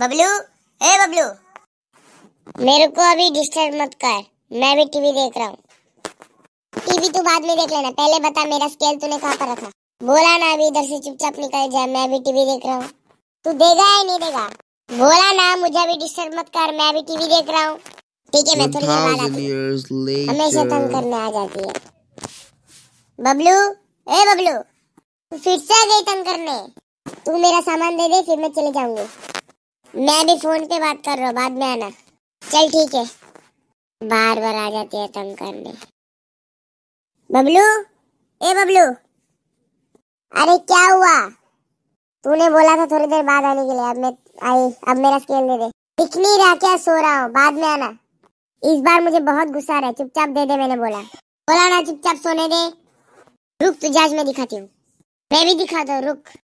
बबलू ए बबलू मेरे को अभी डिस्टर्ब मत कर मैं भी टीवी देख रहा हूँ टीवी तू बाद में देख लेना पहले बता मेरा स्केल तूने कहाँ पर रखा बोला ना अभी इधर से चुपचाप निकल जाए मैं भी टीवी देख रहा हूँ तू देगा या नहीं देगा बोला ना मुझे अभी डिस्टर्ब मत कर मैं भी टीवी देख रहा हूँ ठीक है मैं थोड़ी देर बाद हमेशा तंग करने आ जाती है बबलू ए बबलू तू फिर से आ गई तंग करने तू मेरा सामान दे दे फिर मैं चले जाऊंगी मैं भी फोन पे बात कर रहा हूँ बाद में आना चल ठीक है बार बार आ जाती है तंग करने बबलू ए बबलू अरे क्या हुआ तूने बोला था थोड़ी देर बाद आने के लिए अब मैं आई अब मेरा स्केल दे दे दिख नहीं रहा क्या सो रहा हूँ बाद में आना इस बार मुझे बहुत गुस्सा आ रहा है चुपचाप दे दे मैंने बोला बोला ना चुपचाप सोने दे रुक तुझे आज मैं दिखाती हूँ मैं भी दिखाता हूँ रुक